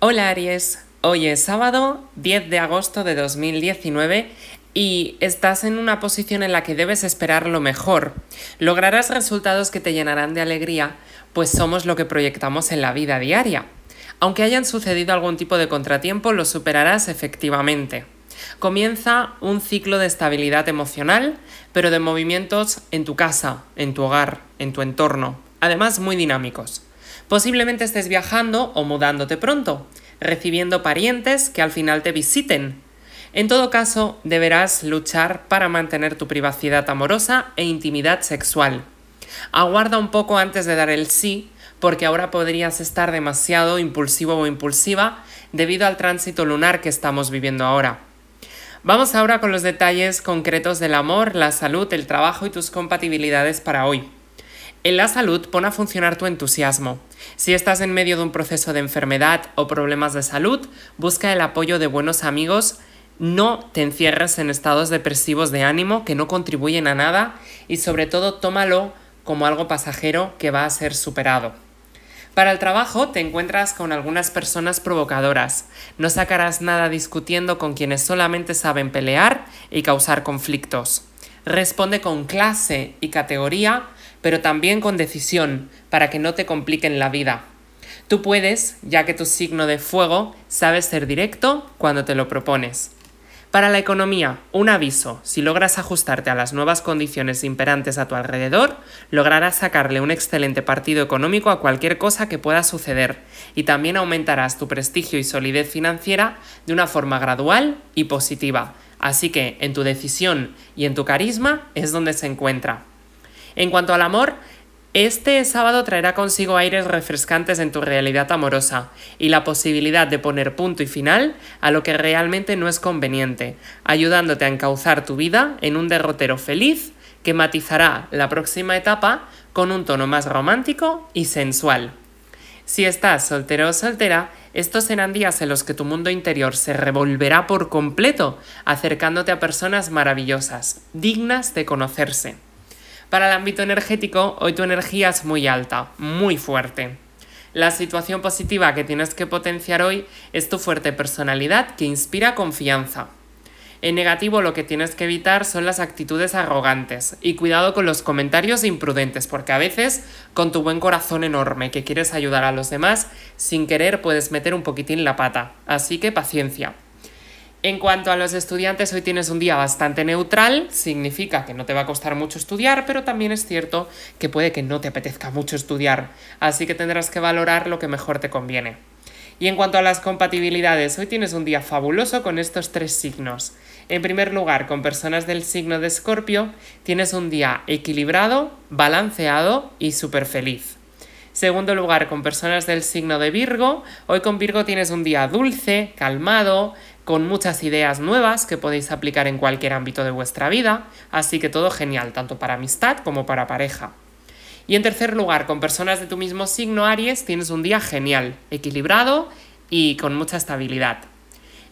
Hola Aries, hoy es sábado 10 de agosto de 2019 y estás en una posición en la que debes esperar lo mejor. Lograrás resultados que te llenarán de alegría, pues somos lo que proyectamos en la vida diaria. Aunque hayan sucedido algún tipo de contratiempo, lo superarás efectivamente. Comienza un ciclo de estabilidad emocional, pero de movimientos en tu casa, en tu hogar, en tu entorno, además muy dinámicos. Posiblemente estés viajando o mudándote pronto, recibiendo parientes que al final te visiten. En todo caso, deberás luchar para mantener tu privacidad amorosa e intimidad sexual. Aguarda un poco antes de dar el sí, porque ahora podrías estar demasiado impulsivo o impulsiva debido al tránsito lunar que estamos viviendo ahora. Vamos ahora con los detalles concretos del amor, la salud, el trabajo y tus compatibilidades para hoy. En la salud pon a funcionar tu entusiasmo. Si estás en medio de un proceso de enfermedad o problemas de salud, busca el apoyo de buenos amigos, no te encierres en estados depresivos de ánimo que no contribuyen a nada y sobre todo tómalo como algo pasajero que va a ser superado. Para el trabajo te encuentras con algunas personas provocadoras. No sacarás nada discutiendo con quienes solamente saben pelear y causar conflictos. Responde con clase y categoría pero también con decisión, para que no te compliquen la vida. Tú puedes, ya que tu signo de fuego sabe ser directo cuando te lo propones. Para la economía, un aviso, si logras ajustarte a las nuevas condiciones imperantes a tu alrededor, lograrás sacarle un excelente partido económico a cualquier cosa que pueda suceder y también aumentarás tu prestigio y solidez financiera de una forma gradual y positiva. Así que en tu decisión y en tu carisma es donde se encuentra. En cuanto al amor, este sábado traerá consigo aires refrescantes en tu realidad amorosa y la posibilidad de poner punto y final a lo que realmente no es conveniente, ayudándote a encauzar tu vida en un derrotero feliz que matizará la próxima etapa con un tono más romántico y sensual. Si estás soltero o soltera, estos serán días en los que tu mundo interior se revolverá por completo, acercándote a personas maravillosas, dignas de conocerse. Para el ámbito energético, hoy tu energía es muy alta, muy fuerte. La situación positiva que tienes que potenciar hoy es tu fuerte personalidad que inspira confianza. En negativo lo que tienes que evitar son las actitudes arrogantes y cuidado con los comentarios imprudentes porque a veces con tu buen corazón enorme que quieres ayudar a los demás, sin querer puedes meter un poquitín la pata. Así que paciencia. En cuanto a los estudiantes, hoy tienes un día bastante neutral, significa que no te va a costar mucho estudiar, pero también es cierto que puede que no te apetezca mucho estudiar, así que tendrás que valorar lo que mejor te conviene. Y en cuanto a las compatibilidades, hoy tienes un día fabuloso con estos tres signos. En primer lugar, con personas del signo de Escorpio, tienes un día equilibrado, balanceado y súper feliz. Segundo lugar, con personas del signo de Virgo, hoy con Virgo tienes un día dulce, calmado, con muchas ideas nuevas que podéis aplicar en cualquier ámbito de vuestra vida, así que todo genial, tanto para amistad como para pareja. Y en tercer lugar, con personas de tu mismo signo Aries tienes un día genial, equilibrado y con mucha estabilidad.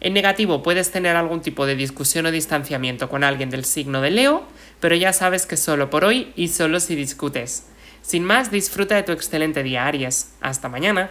En negativo puedes tener algún tipo de discusión o distanciamiento con alguien del signo de Leo, pero ya sabes que solo por hoy y solo si discutes. Sin más, disfruta de tu excelente día Aries. Hasta mañana.